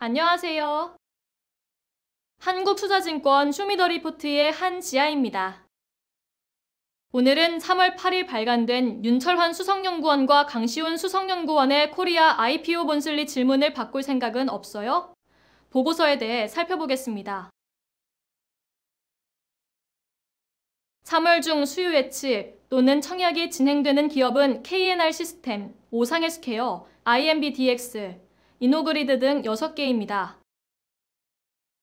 안녕하세요. 한국투자증권 슈미더리포트의 한지아입니다. 오늘은 3월 8일 발간된 윤철환 수석연구원과 강시훈 수석연구원의 코리아 IPO 본슬리 질문을 바꿀 생각은 없어요? 보고서에 대해 살펴보겠습니다. 3월 중 수요 예측 또는 청약이 진행되는 기업은 KNR 시스템, 오상헬스케어, IMBDX, 이노그리드 등 6개입니다.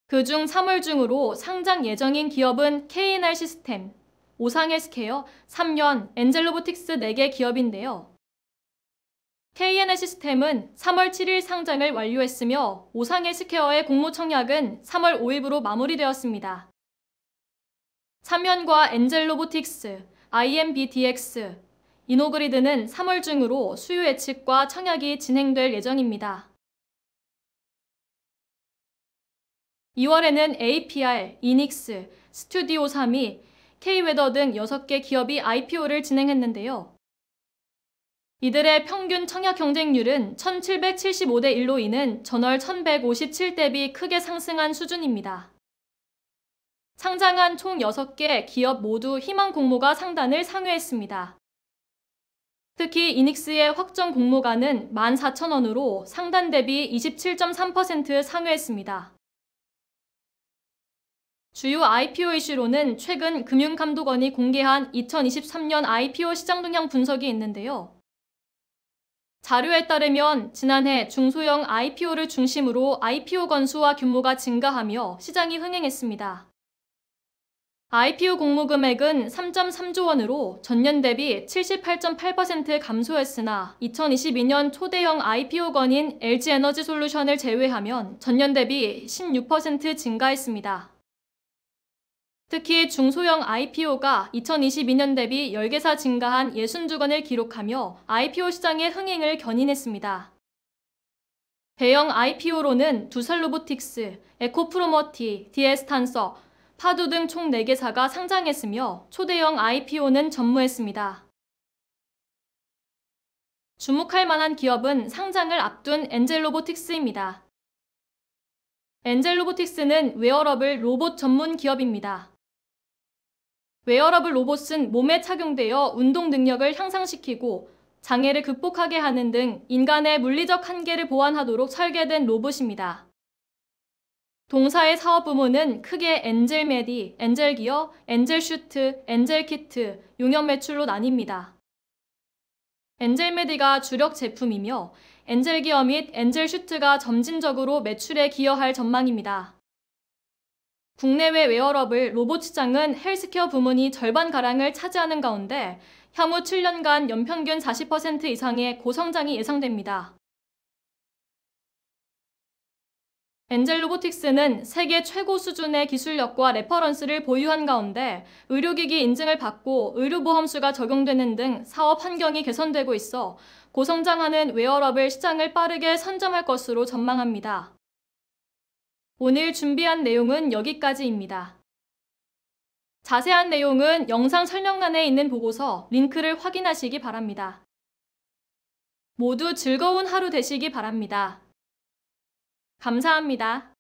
그 중 3월 중으로 상장 예정인 기업은 K&R n 시스템, 오상헬스케어, 3년, 엔젤로보틱스 4개 기업인데요. K&R n 시스템은 3월 7일 상장을 완료했으며 오상헬스케어의 공모 청약은 3월 5일으로 마무리되었습니다. 3면과 엔젤로보틱스, IMBDX, 이노그리드는 3월 중으로 수요 예측과 청약이 진행될 예정입니다. 2월에는 APR, 이닉스, 스튜디오 3이 K-웨더 등 6개 기업이 IPO를 진행했는데요. 이들의 평균 청약 경쟁률은 1775대 1로 인은 전월 1157 대비 크게 상승한 수준입니다. 상장한 총 6개 기업 모두 희망 공모가 상단을 상회했습니다. 특히 이닉스의 확정 공모가는 14,000원으로 상단 대비 27.3% 상회했습니다. 주요 IPO 이슈로는 최근 금융감독원이 공개한 2023년 IPO 시장 동향 분석이 있는데요. 자료에 따르면 지난해 중소형 IPO를 중심으로 IPO 건수와 규모가 증가하며 시장이 흥행했습니다. IPO 공모 금액은 3.3조 원으로 전년 대비 78.8% 감소했으나 2022년 초대형 IPO건인 LG에너지솔루션을 제외하면 전년 대비 16% 증가했습니다. 특히 중소형 IPO가 2022년 대비 10개사 증가한 6 0주간을 기록하며 IPO 시장의 흥행을 견인했습니다. 대형 IPO로는 두살로보틱스, 에코프로머티, 디에스탄서, 파두 등 총 4개사가 상장했으며 초대형 IPO는 전무했습니다. 주목할 만한 기업은 상장을 앞둔 엔젤로보틱스입니다. 엔젤로보틱스는 웨어러블 로봇 전문 기업입니다. 웨어러블 로봇은 몸에 착용되어 운동 능력을 향상시키고 장애를 극복하게 하는 등 인간의 물리적 한계를 보완하도록 설계된 로봇입니다. 동사의 사업 부문은 크게 엔젤메디, 엔젤기어, 엔젤슈트, 엔젤키트, 용역 매출로 나뉩니다. 엔젤메디가 주력 제품이며 엔젤기어 및 엔젤슈트가 점진적으로 매출에 기여할 전망입니다. 국내외 웨어러블 로봇 시장은 헬스케어 부문이 절반가량을 차지하는 가운데 향후 7년간 연평균 40% 이상의 고성장이 예상됩니다. 엔젤 로보틱스는 세계 최고 수준의 기술력과 레퍼런스를 보유한 가운데 의료기기 인증을 받고 의료보험수가 적용되는 등 사업 환경이 개선되고 있어 고성장하는 웨어러블 시장을 빠르게 선점할 것으로 전망합니다. 오늘 준비한 내용은 여기까지입니다. 자세한 내용은 영상 설명란에 있는 보고서 링크를 확인하시기 바랍니다. 모두 즐거운 하루 되시기 바랍니다. 감사합니다.